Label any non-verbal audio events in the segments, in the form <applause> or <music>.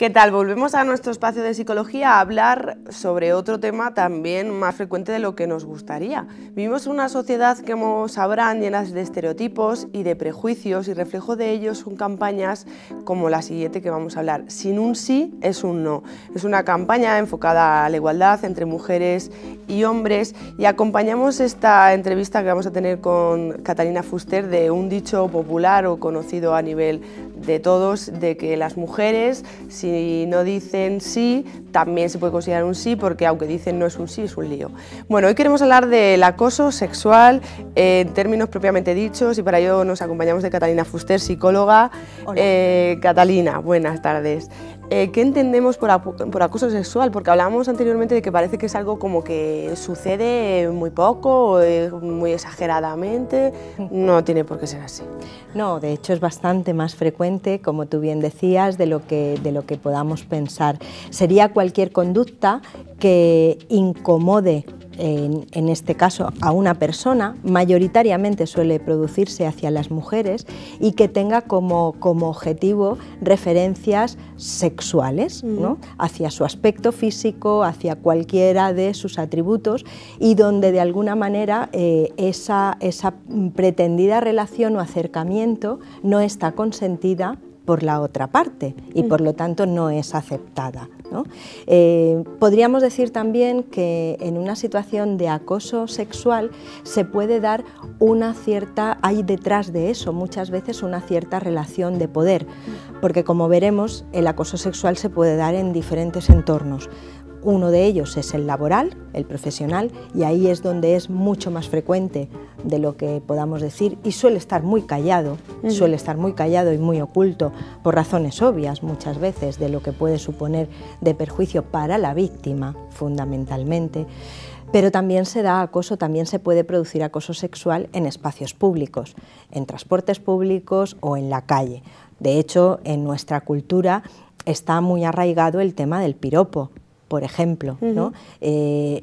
¿Qué tal? Volvemos a nuestro espacio de psicología a hablar sobre otro tema también más frecuente de lo que nos gustaría. Vivimos una sociedad que, como sabrán, llena de estereotipos y de prejuicios y reflejo de ellos son campañas como la siguiente que vamos a hablar. Sin un sí es un no. Es una campaña enfocada a la igualdad entre mujeres y hombres y acompañamos esta entrevista que vamos a tener con Catalina Fuster de un dicho popular o conocido a nivel de todos de que las mujeres, si no dicen sí, también se puede considerar un sí, porque aunque dicen no es un sí, es un lío. Bueno, hoy queremos hablar del acoso sexual en términos propiamente dichos y para ello nos acompañamos de Catalina Fuster, psicóloga. Eh, Catalina, buenas tardes. Eh, ¿Qué entendemos por, acoso sexual? Porque hablábamos anteriormente de que parece que es algo como que sucede muy poco, eh, muy exageradamente. <laughs> No tiene por qué ser así. No, de hecho es bastante más frecuente, como tú bien decías, de lo que, de lo que podamos pensar. Sería cualquier conducta que incomode en, este caso a una persona, mayoritariamente suele producirse hacia las mujeres y que tenga como, objetivo referencias sexuales, mm. hacia su aspecto físico, hacia cualquiera de sus atributos y donde de alguna manera eh, esa pretendida relación o acercamiento no está consentida por la otra parte y por lo tanto no es aceptada. Eh, podríamos decir también que en una situación de acoso sexual se puede dar una cierta, hay detrás de eso muchas veces una cierta relación de poder, porque como veremos el acoso sexual se puede dar en diferentes entornos uno de ellos es el laboral, el profesional, y ahí es donde es mucho más frecuente de lo que podamos decir y suele estar muy callado, suele estar muy callado y muy oculto por razones obvias muchas veces de lo que puede suponer de perjuicio para la víctima fundamentalmente. Pero también se da acoso, también se puede producir acoso sexual en espacios públicos, en transportes públicos o en la calle. De hecho, en nuestra cultura está muy arraigado el tema del piropo, por ejemplo. ¿no? Eh,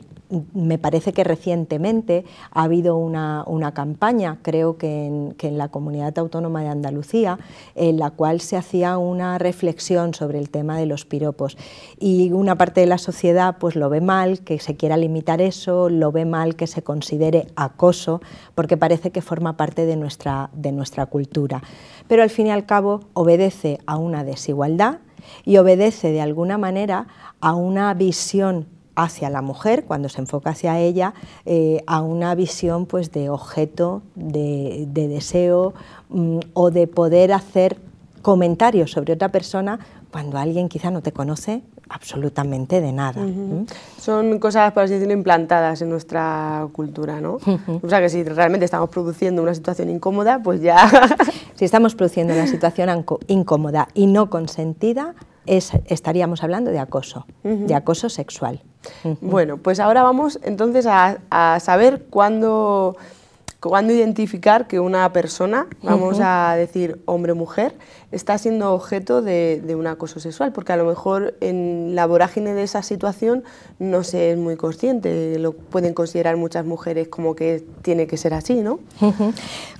me parece que recientemente ha habido una, campaña, creo que en, que en, la Comunidad Autónoma de Andalucía, en la cual se hacía una reflexión sobre el tema de los piropos. Y una parte de la sociedad pues lo ve mal, que se quiera limitar eso, lo ve mal que se considere acoso, porque parece que forma parte de nuestra, de nuestra cultura. Pero al fin y al cabo obedece a una desigualdad y obedece de alguna manera a una visión hacia la mujer, cuando se enfoca hacia ella, eh, a una visión pues, de objeto, de, deseo mm, o de poder hacer comentarios sobre otra persona cuando alguien quizá no te conoce absolutamente de nada. Son cosas, por así decirlo, implantadas en nuestra cultura, ¿no? <laughs> O sea, que si realmente estamos produciendo una situación incómoda, pues ya... <laughs> si estamos produciendo una situación incómoda y no consentida, estaríamos hablando de acoso, de acoso sexual. Bueno, pues ahora vamos entonces a saber cuándo ¿Cuándo identificar que una persona, vamos a decir hombre o mujer, está siendo objeto de, un acoso sexual? Porque a lo mejor en la vorágine de esa situación no se es muy consciente, lo pueden considerar muchas mujeres como que tiene que ser así, ¿no?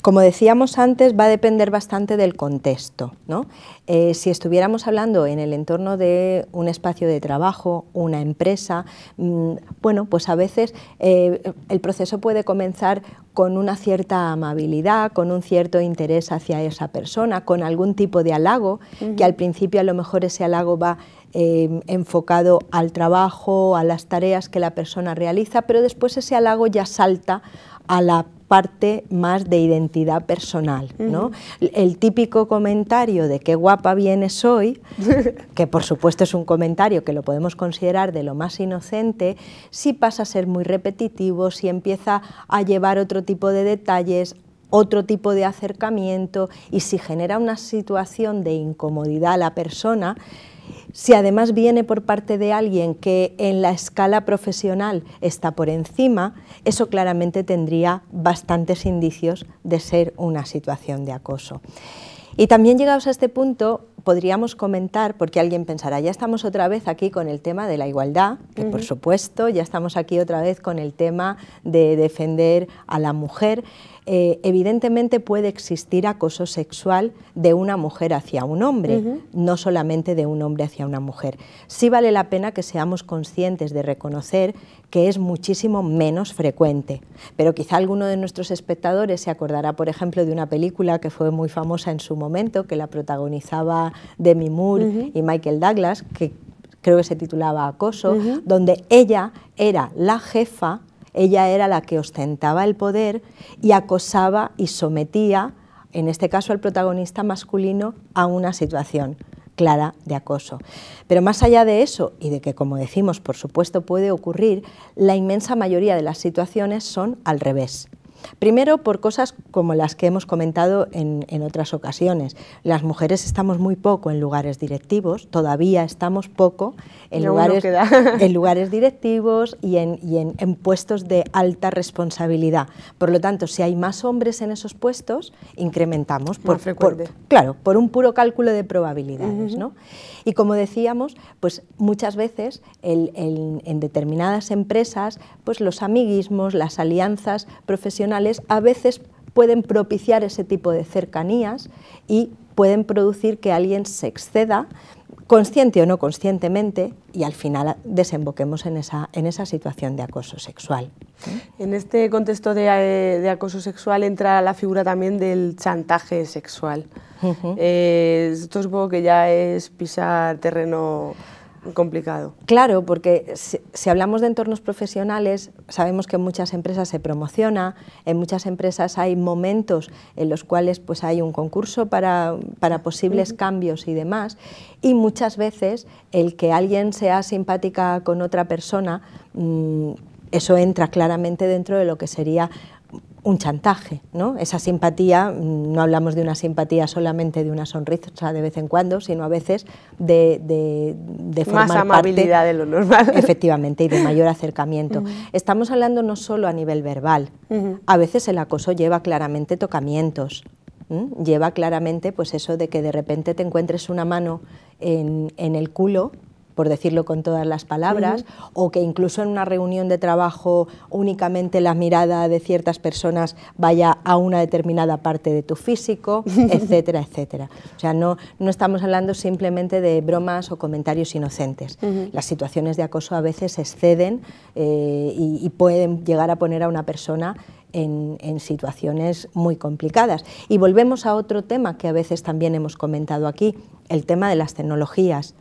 Como decíamos antes, va a depender bastante del contexto, ¿no? Eh, si estuviéramos hablando en el entorno de un espacio de trabajo, una empresa, mm, bueno, pues a veces eh, el proceso puede comenzar con una cierta amabilidad, con un cierto interés hacia esa persona, con algún tipo de halago, que al principio a lo mejor ese halago va em, enfocado al trabajo, a las tareas que la persona realiza, pero después ese halago ya salta a la parte más de identidad personal, El típico comentario de qué guapa vienes hoy, <laughs> que por supuesto es un comentario que lo podemos considerar de lo más inocente, si pasa a ser muy repetitivo, si empieza a llevar otro tipo de detalles, otro tipo de acercamiento y si genera una situación de incomodidad a la persona, si además viene por parte de alguien que en la escala profesional está por encima, eso claramente tendría bastantes indicios de ser una situación de acoso. Y también llegados a este punto, podríamos comentar, porque alguien pensará, ya estamos otra vez aquí con el tema de la igualdad, que por supuesto, ya estamos aquí otra vez con el tema de defender a la mujer. Eh, evidentemente puede existir acoso sexual de una mujer hacia un hombre, no solamente de un hombre hacia una mujer. Sí vale la pena que seamos conscientes de reconocer que es muchísimo menos frecuente. Pero quizá alguno de nuestros espectadores se acordará, por ejemplo, de una película que fue muy famosa en su momento, que la protagonizaba Demi Moore y Michael Douglas, que creo que se titulaba Acoso, donde ella era la jefa, ella era la que ostentaba el poder y acosaba y sometía, en este caso al protagonista masculino, a una situación clara de acoso. Pero más allá de eso, y de que como decimos, por supuesto puede ocurrir, la inmensa mayoría de las situaciones son al revés. Primero por cosas como las que hemos comentado en, otras ocasiones. Las mujeres estamos muy poco en lugares directivos, todavía estamos poco en, lugares, <laughs> en lugares directivos y, en, puestos de alta responsabilidad. Por lo tanto, si hay más hombres en esos puestos, incrementamos por, claro, por un puro cálculo de probabilidades. Y como decíamos, pues muchas veces en determinadas empresas, pues los amiguismos, las alianzas profesionales, a veces pueden propiciar ese tipo de cercanías y pueden producir que alguien se exceda, consciente o no conscientemente, y al final desemboquemos en esa, en esa situación de acoso sexual. En este contexto de, eh, acoso sexual entra la figura también del chantaje sexual. Eh, esto supongo que ya es pisar terreno complicado. Claro, porque si, hablamos de entornos profesionales, sabemos que en muchas empresas se promociona, en muchas empresas hay momentos en los cuales pues, hay un concurso para, posibles cambios y demás, y muchas veces el que alguien sea simpática con otra persona, mm, eso entra claramente dentro de lo que sería un chantaje, ¿no? Esa simpatía, mm, no hablamos de una simpatía solamente de una sonrisa de vez en cuando, sino a veces de, de, Más amabilidad de lo normal. <laughs> Efectivamente, y de mayor acercamiento. Estamos hablando no solo a nivel verbal, a veces el acoso lleva claramente tocamientos, lleva claramente pues eso de que de repente te encuentres una mano en el culo por decirlo con todas las palabras, o que incluso en una reunión de trabajo únicamente la mirada de ciertas personas vaya a una determinada parte de tu físico, <laughs> etcétera, etcétera. O sea, no, no estamos hablando simplemente de bromas o comentarios inocentes. Las situaciones de acoso a veces exceden eh, y, pueden llegar a poner a una persona en, situaciones muy complicadas. Y volvemos a otro tema que a veces también hemos comentado aquí, el tema de las tecnologías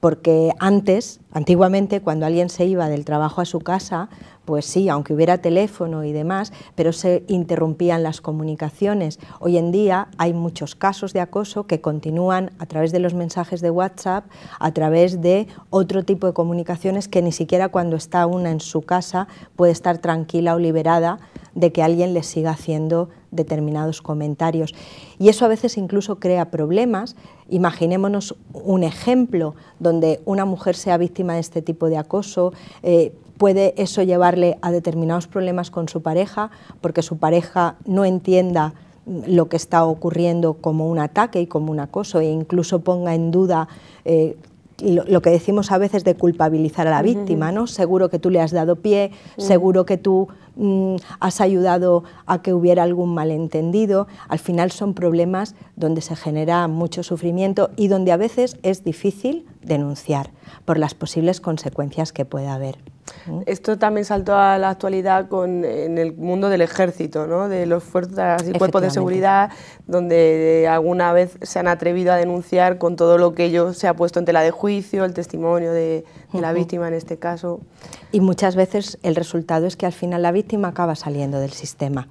porque antes, antiguamente, cuando alguien se iba del trabajo a su casa, pues sí, aunque hubiera teléfono y demás, pero se interrumpían las comunicaciones. Hoy en día hay muchos casos de acoso que continúan a través de los mensajes de WhatsApp, a través de otro tipo de comunicaciones que ni siquiera cuando está una en su casa puede estar tranquila o liberada de que alguien le siga haciendo determinados comentarios. Y eso a veces incluso crea problemas. Imaginémonos un ejemplo donde una mujer sea víctima de este tipo de acoso. Eh, puede eso llevarle a determinados problemas con su pareja porque su pareja no entienda lo que está ocurriendo como un ataque y como un acoso e incluso ponga en duda eh, lo, que decimos a veces de culpabilizar a la víctima, ¿no? Seguro que tú le has dado pie, mm. seguro que tú mm, has ayudado a que hubiera algún malentendido. Al final son problemas donde se genera mucho sufrimiento y donde a veces es difícil denunciar por las posibles consecuencias que pueda haber. Esto también saltó a la actualidad con, en el mundo del ejército, ¿no? de los fuerzas y cuerpos de seguridad, donde eh, alguna vez se han atrevido a denunciar con todo lo que ellos se ha puesto en tela de juicio, el testimonio de, la víctima en este caso. Y muchas veces el resultado es que al final la víctima acaba saliendo del sistema.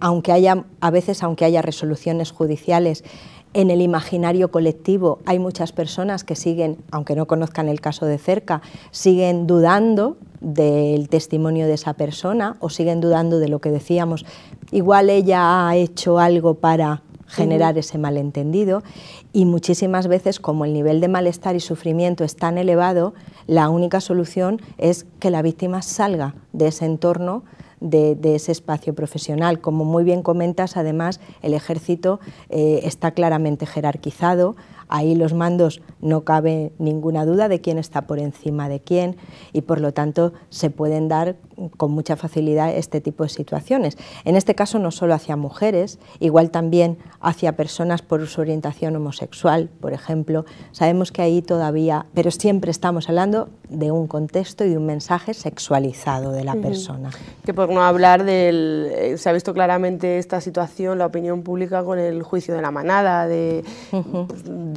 Aunque haya, a veces, aunque haya resoluciones judiciales en el imaginario colectivo hay muchas personas que siguen, aunque no conozcan el caso de cerca, siguen dudando del testimonio de esa persona o siguen dudando de lo que decíamos. Igual ella ha hecho algo para generar ese malentendido y muchísimas veces como el nivel de malestar y sufrimiento es tan elevado, la única solución es que la víctima salga de ese entorno de, ese espacio profesional. Como muy bien comentas, además, el ejército eh, está claramente jerarquizado, Ahí los mandos no cabe ninguna duda de quién está por encima de quién y por lo tanto se pueden dar con mucha facilidad este tipo de situaciones. En este caso no solo hacia mujeres, igual también hacia personas por su orientación homosexual, por ejemplo. Sabemos que ahí todavía, pero siempre estamos hablando de un contexto y de un mensaje sexualizado de la persona. Que por no hablar del... Eh, se ha visto claramente esta situación, la opinión pública con el juicio de la manada, de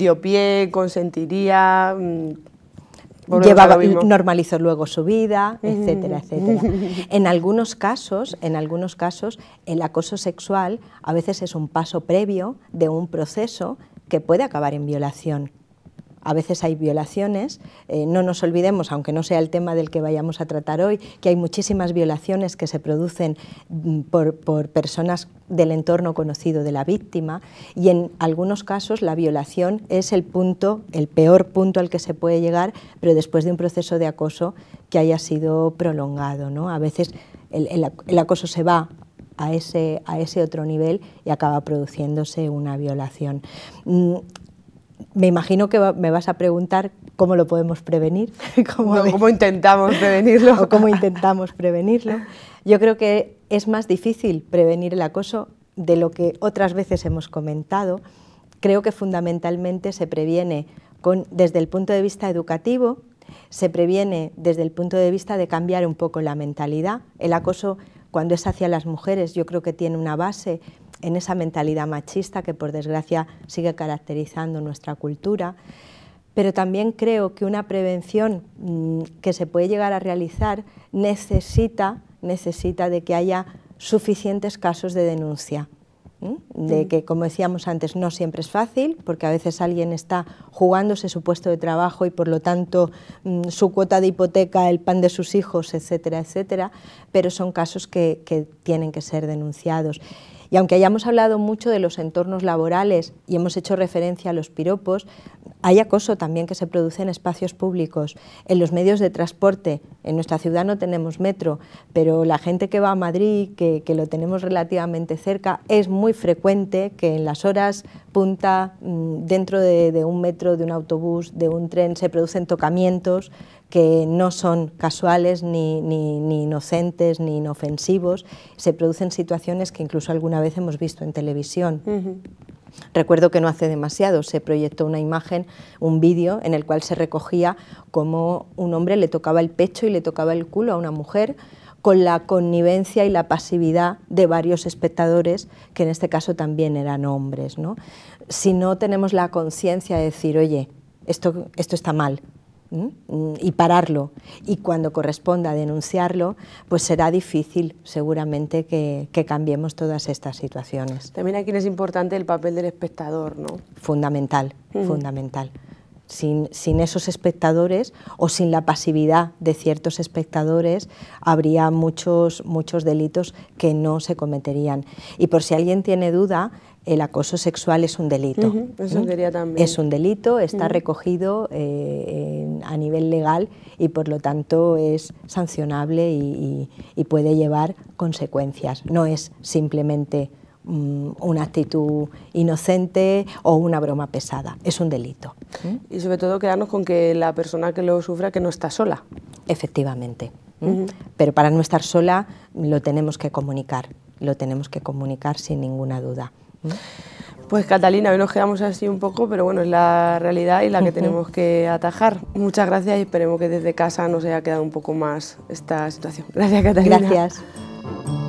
dio pie, consentiría. Mm, normalizó luego su vida, etcétera, etcétera. <laughs> En algunos casos, en algunos casos, el acoso sexual a veces es un paso previo de un proceso que puede acabar en violación a veces hay violaciones. Eh, no nos olvidemos, aunque no sea el tema del que vayamos a tratar hoy, que hay muchísimas violaciones que se producen mm, por, personas del entorno conocido de la víctima y en algunos casos la violación es el punto, el peor punto al que se puede llegar, pero después de un proceso de acoso que haya sido prolongado. ¿no? A veces el, acoso se va a ese, a ese otro nivel y acaba produciéndose una violación. Mm, me imagino que me vas a preguntar cómo lo podemos prevenir. <laughs> cómo, intentamos prevenirlo. <laughs> cómo intentamos prevenirlo. Yo creo que es más difícil prevenir el acoso de lo que otras veces hemos comentado. Creo que fundamentalmente se previene desde el punto de vista educativo, se previene desde el punto de vista de cambiar un poco la mentalidad. El acoso cuando es hacia las mujeres yo creo que tiene una base en esa mentalidad machista que por desgracia sigue caracterizando nuestra cultura, pero también creo que una prevención mm, que se puede llegar a realizar necesita, necesita de que haya suficientes casos de denuncia. De mm. que, como decíamos antes, no siempre es fácil, porque a veces alguien está jugándose su puesto de trabajo y por lo tanto mm, su cuota de hipoteca, el pan de sus hijos, etcétera, etcétera, pero son casos que tienen que ser denunciados. Y aunque hayamos hablado mucho de los entornos laborales y hemos hecho referencia a los piropos, hay acoso también que se produce en espacios públicos, en los medios de transporte. En nuestra ciudad no tenemos metro, pero la gente que va a Madrid, que, lo tenemos relativamente cerca, es muy frecuente que en las horas punta, mm, dentro de, de un metro, de un autobús, de un tren, se producen tocamientos que no son casuales, ni, inocentes, ni inofensivos. Se producen situaciones que incluso alguna vez hemos visto en televisión. Recuerdo que no hace demasiado se proyectó una imagen, un vídeo, en el cual se recogía cómo un hombre le tocaba el pecho y le tocaba el culo a una mujer con la connivencia y la pasividad de varios espectadores, que en este caso también eran hombres. ¿no? Si no tenemos la conciencia de decir, oye, esto, esto está mal, y pararlo y cuando corresponda denunciarlo, pues será difícil seguramente que, cambiemos todas estas situaciones. También aquí es importante el papel del espectador, ¿no? Fundamental, mm. fundamental sin, esos espectadores o sin la pasividad de ciertos espectadores habría muchos, muchos delitos que no se cometerían. Y por si alguien tiene duda, el acoso sexual es un delito. ¿Mm? Es un delito, está recogido eh, a nivel legal y por lo tanto es sancionable y puede llevar consecuencias. No es simplemente Mm, una actitud inocente o una broma pesada. Es un delito. Y sobre todo quedarnos con que la persona que lo sufra que no está sola. Efectivamente. Pero para no estar sola lo tenemos que comunicar, lo tenemos que comunicar sin ninguna duda. Pues Catalina, hoy nos quedamos así un poco, pero bueno, es la realidad y la que tenemos que atajar. Muchas gracias y esperemos que desde casa nos haya quedado un poco más esta situación. <laughs> Gracias Catalina. Gracias.